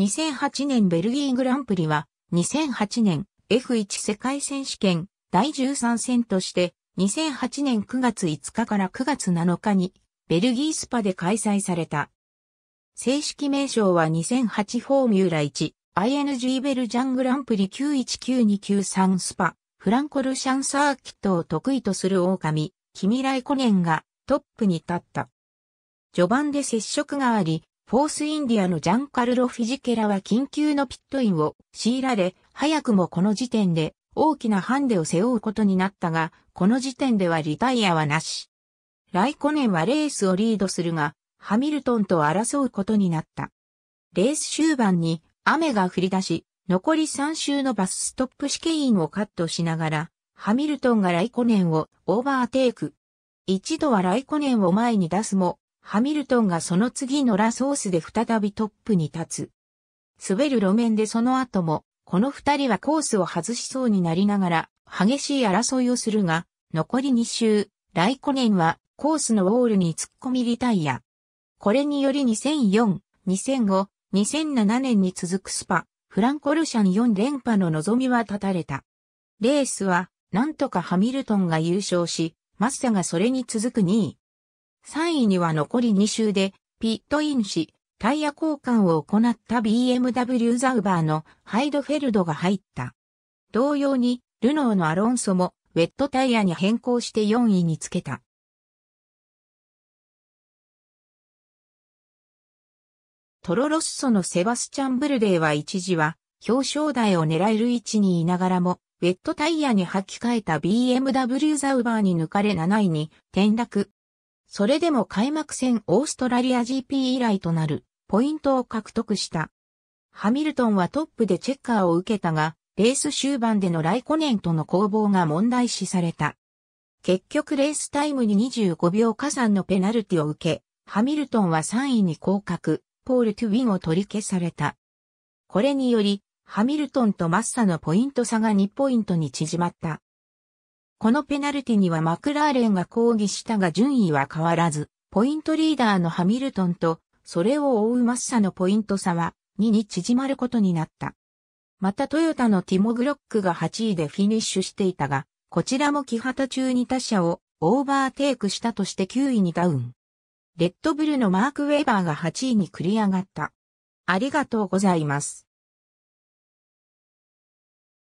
2008年ベルギーグランプリは、2008年 F1 世界選手権第13戦として、2008年9月5日から9月7日に、ベルギースパで開催された。正式名称は2008フォーミュラ1、ING ベルジャングランプリ919293スパ、フランコルシャンサーキットを得意とする狼、キミライコネンがトップに立った。序盤で接触があり、フォースインディアのジャンカルロ・フィジケラは緊急のピットインを強いられ、早くもこの時点で大きなハンデを背負うことになったが、この時点ではリタイアはなし。ライコネンはレースをリードするが、ハミルトンと争うことになった。レース終盤に雨が降り出し、残り3周のバスストップ試験員をカットしながら、ハミルトンがライコネンをオーバーテイク。一度はライコネンを前に出すも、ハミルトンがその次のラソースで再びトップに立つ。滑る路面でその後も、この二人はコースを外しそうになりながら、激しい争いをするが、残り2周、ライコネンはコースのウォールに突っ込みリタイア。これにより2004、2005、2007年に続くスパ、フランコルシャン4連覇の望みは絶たれた。レースは、なんとかハミルトンが優勝し、マッサがそれに続く2位、3位には残り2周で、ピットインし、タイヤ交換を行った BMW ザウバーのハイドフェルドが入った。同様に、ルノーのアロンソもウェットタイヤに変更して4位につけた。トロロッソのセバスチャン・ブルデーは一時は表彰台を狙える位置にいながらも、ウェットタイヤに履き替えた BMW ザウバーに抜かれ7位に転落。それでも開幕戦オーストラリア GP 以来となるポイントを獲得した。ハミルトンはトップでチェッカーを受けたが、レース終盤でのライコネンとの攻防が問題視された。結局レースタイムに25秒加算のペナルティを受け、ハミルトンは3位に降格、ポール・トゥウィンを取り消された。これにより、ハミルトンとマッサのポイント差が2ポイントに縮まった。このペナルティにはマクラーレンが抗議したが順位は変わらず、ポイントリーダーのハミルトンと、それを追うマッサのポイント差は2に縮まることになった。またトヨタのティモグロックが8位でフィニッシュしていたが、こちらも木旗中に他社をオーバーテイクしたとして9位にダウン。レッドブルのマーク・ウェーバーが8位に繰り上がった。ありがとうございます。